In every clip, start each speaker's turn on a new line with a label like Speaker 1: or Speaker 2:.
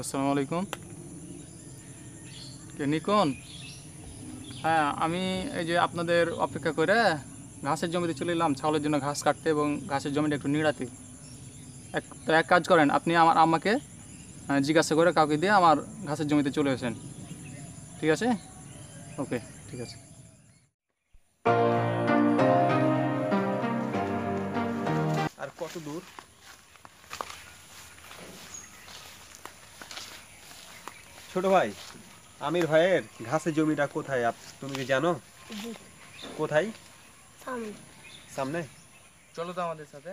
Speaker 1: আসসালামু আলাইকুম কে নিকন হ্যাঁ আমি এই যে আপনাদের অপেক্ষা করে ঘাসের জমিতে চলে এলাম ছাগলের জন্য ঘাস কাটতে এবং ঘাসের জমিটা একটু নিড়াতে এক তো এক কাজ করেন আপনি আমার আমাকে জিজ্ঞাসা করে কাউকে দিয়ে আমার ঘাসের জমিতে চলে এসেন ঠিক আছে ওকে ঠিক আছে
Speaker 2: আর কত দূর ছোট ভাই আমির ভাইয়ের ঘাসে জমিটা কোথায় তুমি কি জানো কোথায় সামনে চলো তো আমাদের সাথে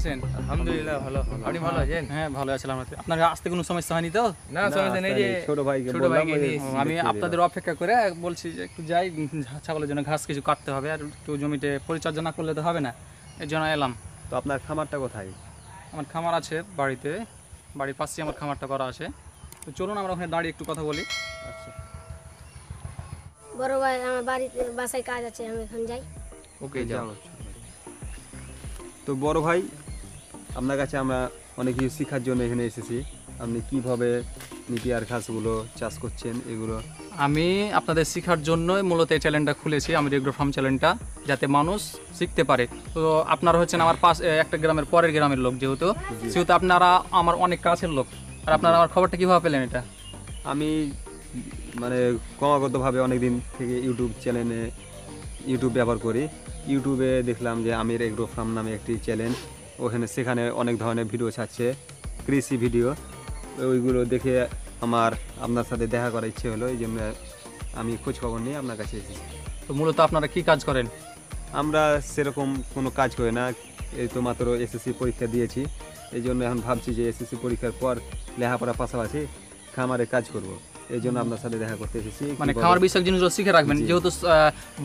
Speaker 1: আছেন আলহামদুলিল্লাহ ভালো আপনি ভালো হ্যাঁ, আছেন হ্যাঁ ভালো আছি আপনার আসতে কোনো সমস্যা হয়নি তো না সমস্যা নেই যে ছোট ছোট আমি আপনাদের অপেক্ষা করে বলছি যে একটু যাই ছাগলের জন্য ঘাস কিছু কাটতে হবে আর একটু জমিতে পরিচর্যা না করলে তো হবে না এই জন্য এলাম তো আপনার খামারটা কোথায় আমার খামার আছে বাড়িতে বাড়ির পাশে আমার খামারটা করা আছে তো চলুন আমরা ওখানে দাঁড়িয়ে একটু কথা বলি
Speaker 2: আচ্ছা। বড় ভাই আমার বাড়িতে বাসায় কাজ আছে আমি এখন যাই ওকে যাও তো বড় ভাই আপনার কাছে আমরা অনেক কিছু শেখার জন্য এখানে এসেছি আপনি কীভাবে নিপিয়ার ঘাসগুলো চাষ করছেন এগুলো
Speaker 1: আমি আপনাদের শেখার জন্যই মূলত এই চ্যানেলটা খুলেছি আমি রেগ্রো ফার্ম চ্যানেলটা যাতে মানুষ শিখতে পারে তো আপনারা হচ্ছেন আমার পাশ একটা গ্রামের পরের গ্রামের লোক যেহেতু সেহেতু আপনারা আমার অনেক কাছের লোক আর আপনারা আমার খবরটা কীভাবে পেলেন এটা
Speaker 2: আমি মানে ক্রমাগতভাবে অনেকদিন থেকে ইউটিউব চ্যানেলে ইউটিউব ব্যবহার করি ইউটিউবে দেখলাম যে আমির এগ্রো ফার্ম নামে একটি চ্যানেল ওখানে সেখানে অনেক ধরনের ভিডিও ছাড়ছে কৃষি ভিডিও ওইগুলো দেখে আমার আপনার সাথে দেখা করার ইচ্ছে হলো এই জন্য আমি খোঁজখবর নিয়ে আপনার কাছে এসেছি
Speaker 1: তো মূলত আপনারা কি কাজ করেন
Speaker 2: আমরা সেরকম কোনো কাজ করি না এই তো মাত্র এসএসসি পরীক্ষা দিয়েছি এই জন্য এখন ভাবছি যে এসএসসি পরীক্ষার পর লেখাপড়া পাশাপাশি খামারে কাজ করবো এই জন্য আপনার সাথে দেখা করতে এসেছি মানে খাওয়ার বিষয়ক জিনিসগুলো শিখে রাখবেন যেহেতু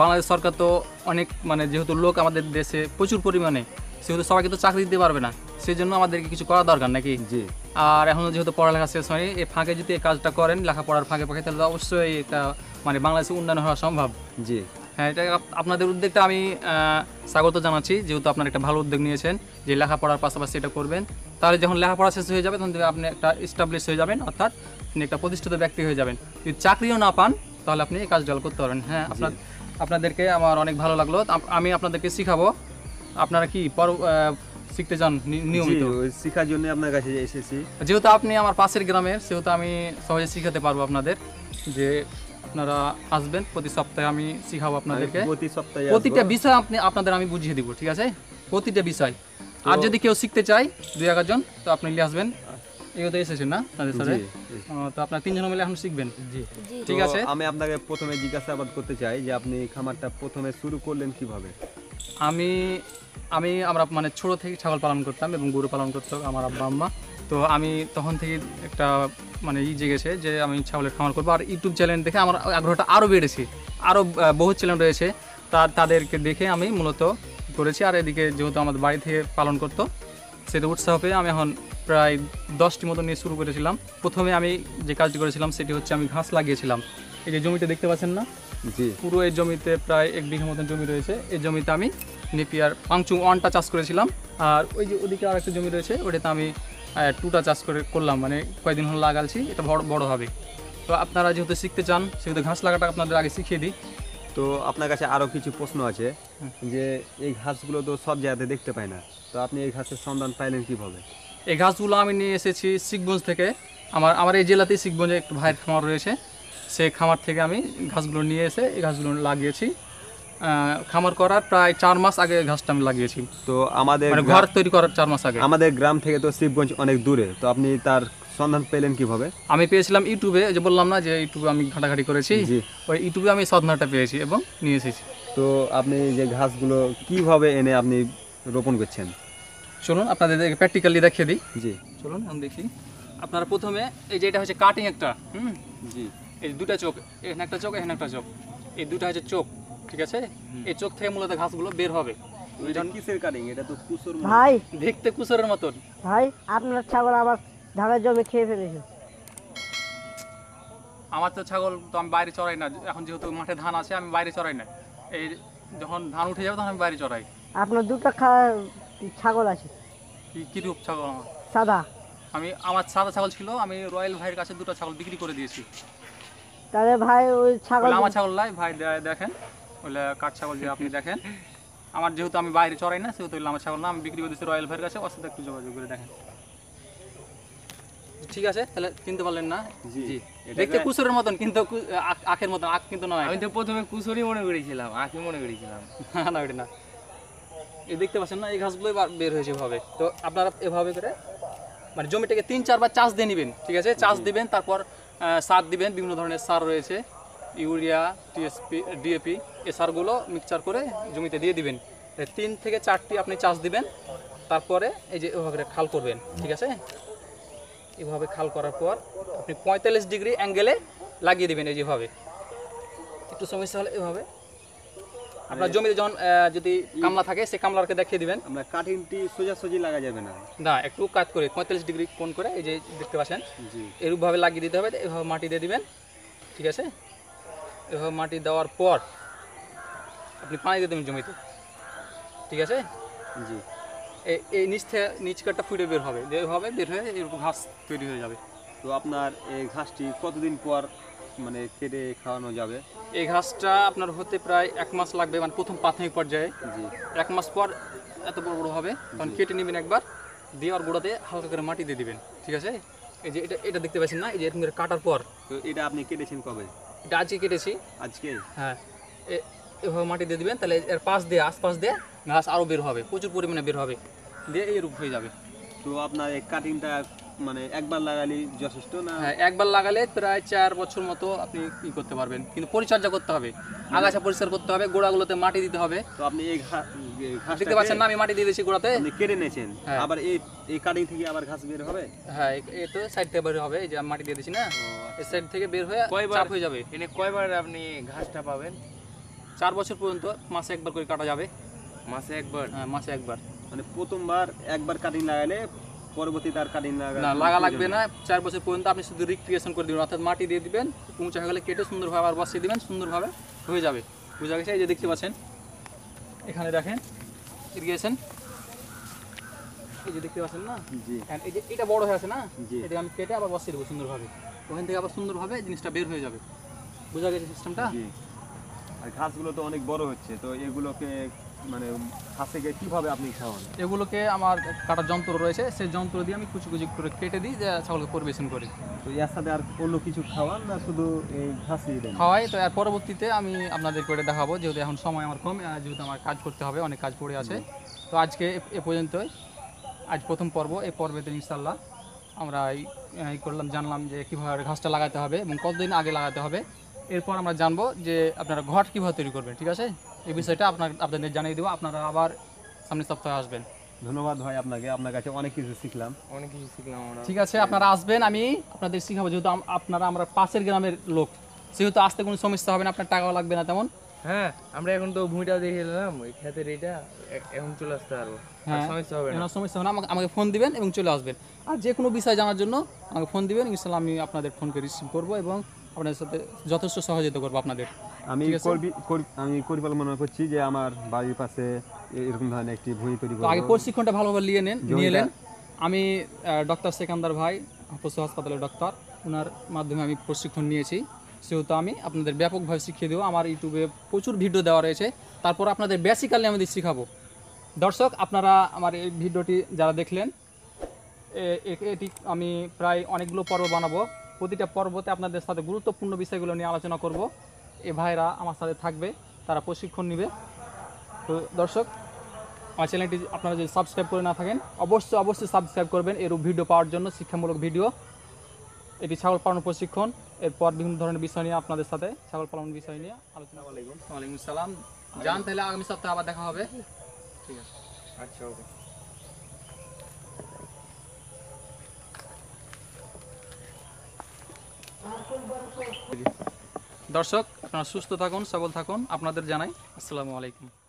Speaker 1: বাংলাদেশ সরকার তো অনেক মানে যেহেতু লোক আমাদের দেশে প্রচুর পরিমাণে সেহেতু সবাইকে তো চাকরি দিতে পারবে না সেই জন্য আমাদেরকে কিছু করা দরকার নাকি জি আর এখন যেহেতু পড়ালেখা শেষ হয়নি এই ফাঁকে যদি এই কাজটা করেন লেখাপড়ার ফাঁকে ফাঁকে তাহলে অবশ্যই এটা মানে বাংলাদেশে উন্নয়ন হওয়া সম্ভব জি হ্যাঁ এটা আপনাদের উদ্যোগটা আমি স্বাগত জানাচ্ছি যেহেতু আপনার একটা ভালো উদ্যোগ নিয়েছেন যে লেখাপড়ার পাশাপাশি এটা করবেন তাহলে যখন লেখাপড়া শেষ হয়ে যাবে তখন আপনি একটা স্টাবলিশ হয়ে যাবেন অর্থাৎ আপনি একটা প্রতিষ্ঠিত ব্যক্তি হয়ে যাবেন যদি চাকরিও না পান তাহলে আপনি এই কাজটা করতে পারবেন হ্যাঁ আপনার আপনাদেরকে আমার অনেক ভালো লাগলো আমি আপনাদেরকে শিখাবো আপনারা কি পর শিখতে চান নিয়মিত
Speaker 2: শেখার জন্য আপনার কাছে এসেছি
Speaker 1: যেহেতু আপনি আমার পাশের গ্রামের সেহেতু আমি সহজে শিখাতে পারবো আপনাদের যে আপনারা আসবেন প্রতি সপ্তাহে আমি শিখাবো আপনাদেরকে প্রতি সপ্তাহে প্রতিটা বিষয় আপনি আপনাদের আমি বুঝিয়ে দিব ঠিক আছে প্রতিটা বিষয় আর যদি কেউ শিখতে চায় দুই একজন তো আপনি নিয়ে আসবেন ইউতে এসেছেন না তাদের সাথে তো আপনার তিনজন মিলে এখন শিখবেন জি
Speaker 2: ঠিক আছে আমি আপনাকে প্রথমে জিজ্ঞাসাবাদ করতে চাই যে আপনি খামারটা প্রথমে শুরু করলেন কিভাবে
Speaker 1: আমি আমি আমরা মানে ছোটো থেকে ছাগল পালন করতাম এবং গরু পালন করতাম আমার আব্বা আম্মা তো আমি তখন থেকে একটা মানে ই জেগেছে যে আমি ছাগলের খামার করবো আর ইউটিউব চ্যানেল দেখে আমার আগ্রহটা আরও বেড়েছে আরও বহু চ্যানেল রয়েছে তার তাদেরকে দেখে আমি মূলত করেছি আর এদিকে যেহেতু আমাদের বাড়ি থেকে পালন করতো সেটা উৎসাহ পেয়ে আমি এখন প্রায় দশটি মতো নিয়ে শুরু করেছিলাম প্রথমে আমি যে কাজটি করেছিলাম সেটি হচ্ছে আমি ঘাস লাগিয়েছিলাম এই যে জমিতে দেখতে পাচ্ছেন না জি পুরো এই জমিতে প্রায় এক বিঘা মতন জমি রয়েছে এই জমিতে আমি নেপিয়ার পাংচুং ওয়ানটা চাষ করেছিলাম আর ওই যে ওদিকে আর একটা জমি রয়েছে ওটাতে আমি টুটা চাষ করে করলাম মানে কয়েকদিন হল লাগালছি এটা বড় বড় হবে তো আপনারা যেহেতু
Speaker 2: শিখতে চান সেহেতু ঘাস লাগাটা আপনাদের আগে শিখিয়ে দিই তো আপনার কাছে আরও কিছু প্রশ্ন আছে হ্যাঁ। যে এই ঘাসগুলো তো সব জায়গাতে দেখতে পায় না তো আপনি এই ঘাসের সন্ধান পাইলেন কীভাবে
Speaker 1: এই গাছগুলো আমি নিয়ে এসেছি শিখগঞ্জ থেকে আমার আমার এই জেলাতেই শিখগঞ্জে একটু ভাইয়ের খামার রয়েছে সেই খামার থেকে আমি ঘাসগুলো নিয়ে এসে এই ঘাসগুলো লাগিয়েছি খামার করার প্রায় চার মাস আগে ঘাসটা আমি লাগিয়েছি তো আমাদের মানে ঘর তৈরি করার চার মাস আগে
Speaker 2: আমাদের গ্রাম থেকে তো শিবগঞ্জ অনেক দূরে তো আপনি তার সন্ধান পেলেন কিভাবে
Speaker 1: আমি পেয়েছিলাম ইউটিউবে যে বললাম না যে ইউটিউবে আমি ঘাটাঘাটি করেছি ওই ইউটিউবে আমি সন্ধানটা পেয়েছি এবং নিয়ে এসেছি তো আপনি যে
Speaker 2: ঘাসগুলো কিভাবে এনে আপনি রোপণ করছেন চলুন আপনাদের প্র্যাকটিক্যালি দেখিয়ে দিই জি
Speaker 1: চলুন আমি দেখি আপনারা প্রথমে এই যে এটা হচ্ছে কাটিং একটা হুম জি এই দুটো চোখ এখানে একটা চোখ এখানে একটা চোখ এই দুটো হচ্ছে চোখ ঠিক আছে এই চোখ থেকে মূলত ঘাসগুলো বের হবে কিসের কাটিং এটা তো কুসুর ভাই দেখতে কুসুরের মতন ভাই আপনার ছাগল আবার ধানের জমি খেয়ে ফেলেছে আমার তো ছাগল তো আমি বাইরে চড়াই না এখন যেহেতু মাঠে ধান আছে আমি বাইরে চড়াই না এই যখন ধান উঠে যাবে তখন আমি বাইরে চড়াই
Speaker 2: আপনার দুটো খা ছাগল আছে কি রূপ ছাগল সাদা
Speaker 1: আমি আমার সাদা ছাগল ছিল আমি রয়্যাল ভাইয়ের কাছে দুটো ছাগল বিক্রি করে দিয়েছি
Speaker 2: তাহলে ভাই ওই ছাগল আমার
Speaker 1: ছাগল নাই ভাই দেখেন ওইলে কাঠ ছাগল যে আপনি দেখেন আমার যেহেতু আমি বাইরে চড়াই না সেহেতু আমার ছাগল না আমি বিক্রি করে দিয়েছি রয়্যাল ভাইয়ের কাছে ওর সাথে একটু যোগাযোগ করে দেখেন ঠিক আছে তাহলে কিনতে পারলেন না জি দেখতে কুসুরের মতন কিন্তু আখের মতন আখ কিন্তু নয় আমি তো প্রথমে কুসুরই মনে করেছিলাম আখই মনে করেছিলাম না ওটা না এই দেখতে পাচ্ছেন না এই ঘাসগুলো বের হয়েছে এভাবে তো আপনারা এভাবে করে মানে জমিটাকে তিন চারবার চাষ দিয়ে নেবেন ঠিক আছে চাষ দিবেন তারপর সার দিবেন বিভিন্ন ধরনের সার রয়েছে ইউরিয়া টিএসপি ডিএপি এ সারগুলো মিক্সচার করে জমিতে দিয়ে দিবেন তিন থেকে চারটি আপনি চাষ দিবেন তারপরে এই যে এভাবে খাল করবেন ঠিক আছে এভাবে খাল করার পর আপনি পঁয়তাল্লিশ ডিগ্রি অ্যাঙ্গেলে লাগিয়ে দেবেন এই যেভাবে একটু সমস্যা হলে এভাবে আপনার জমিতে যখন যদি কামলা থাকে সেই কামলাকে দেখিয়ে দিবেন আমরা সোজা সোজাসুজি লাগা যাবে না না একটু কাত করে পঁয়তাল্লিশ ডিগ্রি কোণ করে এই যে দেখতে পাচ্ছেন এরূপভাবে লাগিয়ে দিতে হবে এভাবে মাটি দিয়ে দিবেন ঠিক আছে এভাবে মাটি দেওয়ার পর আপনি পানি দিয়ে দেবেন জমিতে ঠিক আছে জি এই নিচ থেকে নিচ কাঠটা ফুটে বের হবে যেভাবে বের হয়ে এরকম ঘাস তৈরি হয়ে যাবে তো আপনার এই ঘাসটি কতদিন পর মানে কেটে খাওয়ানো যাবে এই ঘাসটা আপনার হতে প্রায় এক মাস লাগবে মানে প্রথম প্রাথমিক পর্যায়ে জি এক মাস পর এত বড় বড় হবে তখন কেটে নেবেন একবার দিয়ে আর গোড়াতে হালকা করে মাটি দিয়ে দিবেন ঠিক আছে এই যে এটা এটা দেখতে পাচ্ছেন না এই যে এরকম কাটার পর তো এটা আপনি কেটেছেন কবে এটা আজকে কেটেছি আজকে হ্যাঁ এভাবে মাটি দিয়ে দিবেন তাহলে এর পাশ দিয়ে আশপাশ দিয়ে ঘাস আরও বের হবে প্রচুর পরিমাণে বের হবে দিয়ে এই রূপ হয়ে যাবে তো আপনার এই
Speaker 2: কাটিংটা মানে একবার লাগালে যথেষ্ট
Speaker 1: না হ্যাঁ একবার লাগালে প্রায় চার বছর মতো আপনি কি করতে পারবেন কিন্তু পরিচর্যা করতে হবে আগাছা পরিষ্কার করতে হবে গোড়াগুলোতে মাটি দিতে হবে তো আপনি এই
Speaker 2: ঘাস দেখতে পাচ্ছেন না আমি মাটি দিয়ে দিয়েছি গোড়াতে আপনি কেটে নিয়েছেন হ্যাঁ। আবার এই এই কাটিং থেকে আবার ঘাস বের হবে
Speaker 1: হ্যাঁ এই তো সাইড থেকে বের হবে এই যে মাটি দিয়ে দিয়েছি না আচ্ছা। এই সাইড থেকে বের হয়ে কয়বার হয়ে যাবে এনে কয়বার আপনি ঘাসটা পাবেন চার বছর পর্যন্ত মাসে একবার করে কাটা যাবে মাসে একবার হ্যাঁ মাসে একবার মানে প্রথমবার একবার কাটিং লাগালে পরবর্তীতে আর কালিন লাগা লাগা লাগবে না চার বছর পর্যন্ত আপনি শুধু রিক্রিয়েশন করে দেবেন অর্থাৎ মাটি দিয়ে দিবেন পৌঁছা হয়ে গেলে কেটে সুন্দরভাবে আবার বসিয়ে দিবেন সুন্দরভাবে হয়ে যাবে বোঝা গেছে এই যে দেখতে পাচ্ছেন এখানে দেখেন ইরিগেশন এই যে দেখতে পাচ্ছেন না হ্যাঁ, এই যে এটা বড় হয়ে আছে না এটা আমি কেটে আবার বসিয়ে দেবো সুন্দরভাবে
Speaker 2: ওখান থেকে আবার সুন্দরভাবে জিনিসটা বের হয়ে যাবে বোঝা গেছে সিস্টেমটা আর ঘাসগুলো তো অনেক বড় হচ্ছে তো এগুলোকে মানে হাত গিয়ে কীভাবে আপনি খাওয়ান
Speaker 1: এগুলোকে আমার কাটার যন্ত্র রয়েছে সেই যন্ত্র দিয়ে আমি কুচি কুচি করে কেটে দিই যে ছাগলকে পরিবেশন করি
Speaker 2: তো এর সাথে আর অন্য কিছু খাওয়ান না শুধু এই ঘাসই দেন
Speaker 1: খাওয়াই তো আর পরবর্তীতে আমি আপনাদের করে দেখাবো যেহেতু এখন সময় আমার কম যেহেতু আমার কাজ করতে হবে অনেক কাজ পড়ে আছে তো আজকে এ পর্যন্তই আজ প্রথম পর্ব এই পর্বেতে ইনশাল্লাহ আমরা এই করলাম জানলাম যে কীভাবে ঘাসটা লাগাতে হবে এবং কতদিন আগে লাগাতে হবে এরপর আমরা জানবো যে আপনারা ঘট কীভাবে তৈরি করবেন ঠিক আছে এই বিষয়টা আপনার আপনাদের জানিয়ে দেবো আপনারা আবার সামনে সপ্তাহে আসবেন
Speaker 2: ধন্যবাদ ভাই আপনাকে আপনার কাছে অনেক কিছু শিখলাম
Speaker 1: অনেক কিছু শিখলাম ঠিক আছে আপনারা আসবেন আমি আপনাদের শিখাবো যেহেতু আপনারা আমরা পাশের গ্রামের লোক সেহেতু আসতে কোনো সমস্যা হবে না আপনার টাকাও লাগবে না তেমন হ্যাঁ আমরা এখন তো ভূমিটা দেখে এলাম ওই ক্ষেতের এটা এখন চলে আসতে পারবো হ্যাঁ, সমস্যা হবে না সমস্যা হবে না আমাকে ফোন দিবেন এবং চলে আসবেন আর যে কোনো বিষয় জানার জন্য আমাকে ফোন দিবেন ইনশাল্লাহ আমি আপনাদের ফোনকে রিসিভ করবো এবং আপনাদের সাথে যথেষ্ট সহযোগিতা করবো আপনাদের আমি আমি
Speaker 2: আমি মনে করছি যে আমার বাড়ির পাশে এরকম ধরনের একটি ভূমি তৈরি আগে প্রশিক্ষণটা ভালোভাবে নিয়ে নেন নিয়ে নেন
Speaker 1: আমি ডক্টর সেকান্দার ভাই পশু হাসপাতালের ডক্টর ওনার মাধ্যমে আমি প্রশিক্ষণ নিয়েছি সেহেতু আমি আপনাদের ব্যাপকভাবে শিখিয়ে দেবো আমার ইউটিউবে প্রচুর ভিডিও দেওয়া রয়েছে তারপর আপনাদের বেসিক্যালি আমাদের শেখাবো দর্শক আপনারা আমার এই ভিডিওটি যারা দেখলেন এটি আমি প্রায় অনেকগুলো পর্ব বানাবো প্রতিটা পর্বতে আপনাদের সাথে গুরুত্বপূর্ণ বিষয়গুলো নিয়ে আলোচনা করব এ ভাইরা আমার সাথে থাকবে তারা প্রশিক্ষণ নেবে তো দর্শক আমার চ্যানেলটি আপনারা যদি সাবস্ক্রাইব করে না থাকেন অবশ্যই অবশ্যই সাবস্ক্রাইব করবেন এরূপ ভিডিও পাওয়ার জন্য শিক্ষামূলক ভিডিও এটি ছাগল পালন প্রশিক্ষণ এরপর বিভিন্ন ধরনের বিষয় নিয়ে আপনাদের সাথে ছাগল পালন বিষয় নিয়ে আলোচনা ওয়ালাইকুম সালাম জান তাহলে আগামী সপ্তাহে আবার দেখা হবে ঠিক আছে আচ্ছা ওকে দর্শক আপনারা সুস্থ থাকুন সবল থাকুন আপনাদের জানাই আসসালামু আলাইকুম